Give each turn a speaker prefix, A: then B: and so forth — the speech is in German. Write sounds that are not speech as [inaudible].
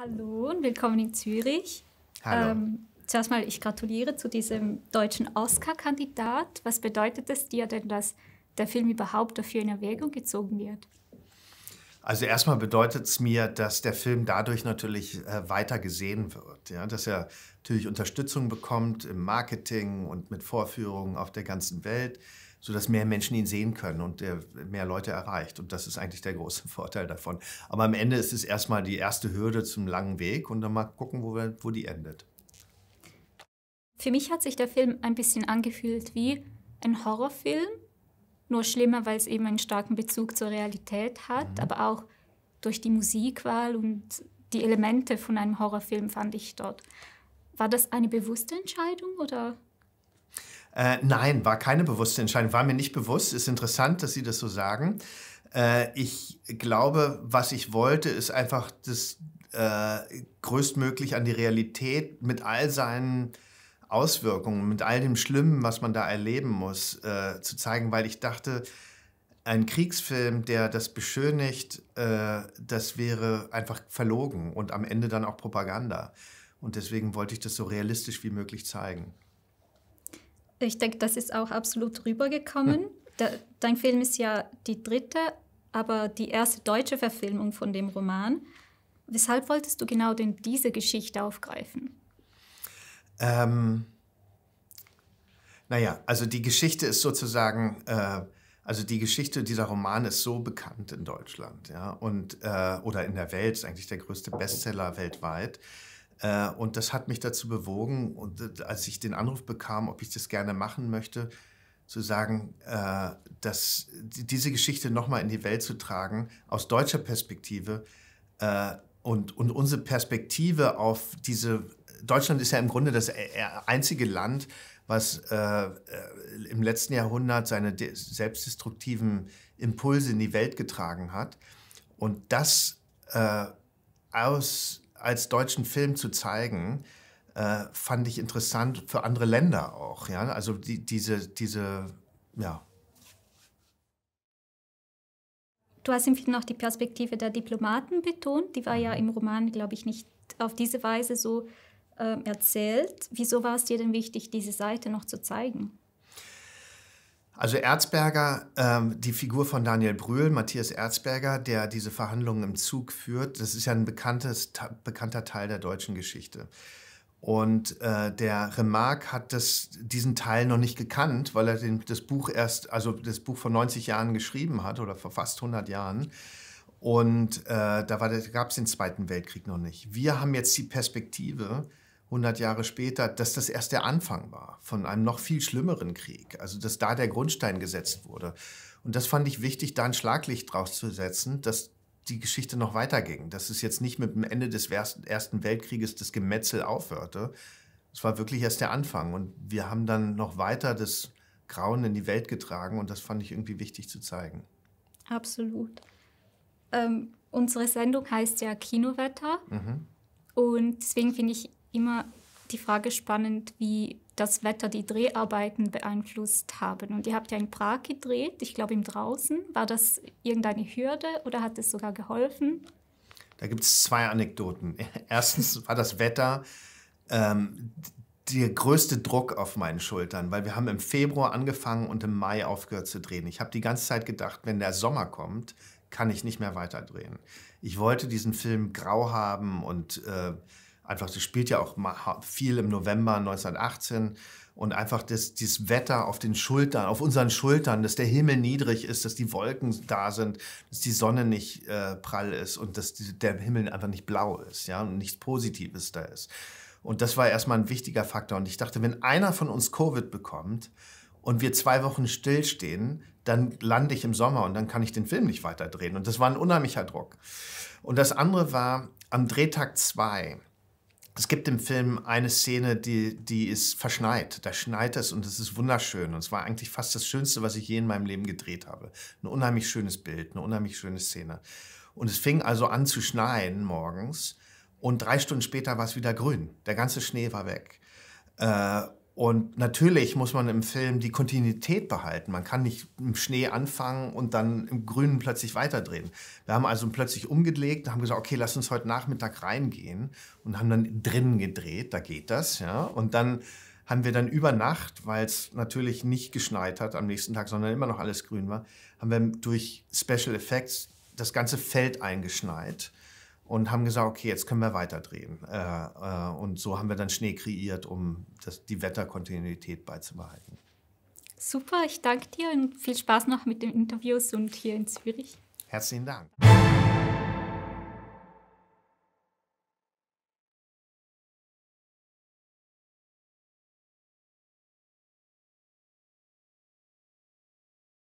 A: Hallo und willkommen in Zürich. Hallo. Ähm, zuerst mal, ich gratuliere zu diesem deutschen Oscar-Kandidat. Was bedeutet es dir denn, dass der Film überhaupt dafür in Erwägung gezogen wird?
B: Also erstmal bedeutet es mir, dass der Film dadurch natürlich äh, weiter gesehen wird, ja? dass er natürlich Unterstützung bekommt im Marketing und mit Vorführungen auf der ganzen Welt, sodass mehr Menschen ihn sehen können und er mehr Leute erreicht. Und das ist eigentlich der große [laughs] Vorteil davon. Aber am Ende ist es erstmal die erste Hürde zum langen Weg und dann mal gucken, wo, wir, wo die endet.
A: Für mich hat sich der Film ein bisschen angefühlt wie ein Horrorfilm, nur schlimmer, weil es eben einen starken Bezug zur Realität hat, mhm. aber auch durch die Musikwahl und die Elemente von einem Horrorfilm fand ich dort. War das eine bewusste Entscheidung oder?
B: Äh, nein, war keine bewusste Entscheidung, war mir nicht bewusst. Ist interessant, dass Sie das so sagen. Äh, ich glaube, was ich wollte, ist einfach das äh, größtmöglich an die Realität mit all seinen Auswirkungen, mit all dem Schlimmen, was man da erleben muss, äh, zu zeigen, weil ich dachte, ein Kriegsfilm, der das beschönigt, äh, das wäre einfach verlogen und am Ende dann auch Propaganda. Und deswegen wollte ich das so realistisch wie möglich zeigen.
A: Ich denke, das ist auch absolut rübergekommen. Hm. dein Film ist ja die dritte, aber die erste deutsche Verfilmung von dem Roman. Weshalb wolltest du genau denn diese Geschichte aufgreifen?
B: Ähm, naja, also die Geschichte ist sozusagen, äh, also die Geschichte dieser Roman ist so bekannt in Deutschland, ja, und äh, oder in der Welt, ist eigentlich der größte Bestseller weltweit. Äh, und das hat mich dazu bewogen, und, äh, als ich den Anruf bekam, ob ich das gerne machen möchte, zu sagen, äh, dass diese Geschichte nochmal in die Welt zu tragen, aus deutscher Perspektive äh, und, und unsere Perspektive auf diese Deutschland ist ja im Grunde das äh, äh, einzige Land, was äh, äh, im letzten Jahrhundert seine selbstdestruktiven Impulse in die Welt getragen hat. Und das äh, aus, als deutschen Film zu zeigen, äh, fand ich interessant für andere Länder auch. Ja? Also die, diese, diese, ja.
A: Du hast im Film auch die Perspektive der Diplomaten betont. Die war ja mhm. im Roman, glaube ich, nicht auf diese Weise so äh, erzählt. Wieso war es dir denn wichtig, diese Seite noch zu zeigen?
B: Also Erzberger, ähm, die Figur von Daniel Brühl, Matthias Erzberger, der diese Verhandlungen im Zug führt, das ist ja ein bekanntes, bekannter Teil der deutschen Geschichte. Und äh, der Remarque hat das, diesen Teil noch nicht gekannt, weil er den, das Buch erst, also das Buch vor 90 Jahren geschrieben hat oder vor fast 100 Jahren. Und äh, da, da gab es den Zweiten Weltkrieg noch nicht. Wir haben jetzt die Perspektive, 100 Jahre später, dass das erst der Anfang war von einem noch viel schlimmeren Krieg. Also dass da der Grundstein gesetzt wurde. Und das fand ich wichtig, da ein Schlaglicht drauf zu setzen, dass die Geschichte noch weiterging. Dass es jetzt nicht mit dem Ende des Ersten Weltkrieges das Gemetzel aufhörte. Es war wirklich erst der Anfang. Und wir haben dann noch weiter das Grauen in die Welt getragen. Und das fand ich irgendwie wichtig zu zeigen.
A: Absolut. Ähm, unsere Sendung heißt ja Kinowetter. Mhm. Und deswegen finde ich immer die Frage spannend, wie das Wetter die Dreharbeiten beeinflusst haben. Und ihr habt ja in Prag gedreht, ich glaube im Draußen. War das irgendeine Hürde oder hat es sogar geholfen?
B: Da gibt es zwei Anekdoten. [laughs] Erstens war das Wetter ähm, der größte Druck auf meinen Schultern, weil wir haben im Februar angefangen und im Mai aufgehört zu drehen. Ich habe die ganze Zeit gedacht, wenn der Sommer kommt, kann ich nicht mehr weiterdrehen. Ich wollte diesen Film grau haben und äh, einfach, sie spielt ja auch viel im November 1918 und einfach das, dieses Wetter auf den Schultern, auf unseren Schultern, dass der Himmel niedrig ist, dass die Wolken da sind, dass die Sonne nicht äh, prall ist und dass die, der Himmel einfach nicht blau ist, ja, und nichts Positives da ist. Und das war erstmal ein wichtiger Faktor. Und ich dachte, wenn einer von uns Covid bekommt und wir zwei Wochen stillstehen, dann lande ich im Sommer und dann kann ich den Film nicht weiterdrehen. Und das war ein unheimlicher Druck. Und das andere war am Drehtag 2 es gibt im Film eine Szene, die, die ist verschneit. Da schneit es und es ist wunderschön. Und es war eigentlich fast das Schönste, was ich je in meinem Leben gedreht habe. Ein unheimlich schönes Bild, eine unheimlich schöne Szene. Und es fing also an zu schneien morgens. Und drei Stunden später war es wieder grün. Der ganze Schnee war weg. Äh, und natürlich muss man im Film die Kontinuität behalten. Man kann nicht im Schnee anfangen und dann im Grünen plötzlich weiterdrehen. Wir haben also plötzlich umgelegt und haben gesagt, okay, lass uns heute Nachmittag reingehen und haben dann drinnen gedreht, da geht das. Ja? Und dann haben wir dann über Nacht, weil es natürlich nicht geschneit hat am nächsten Tag, sondern immer noch alles grün war, haben wir durch Special Effects das ganze Feld eingeschneit und haben gesagt, okay, jetzt können wir weiterdrehen. Äh, äh, und so haben wir dann Schnee kreiert, um das, die Wetterkontinuität beizubehalten.
A: Super, ich danke dir und viel Spaß noch mit den Interviews und hier in Zürich.
B: Herzlichen Dank.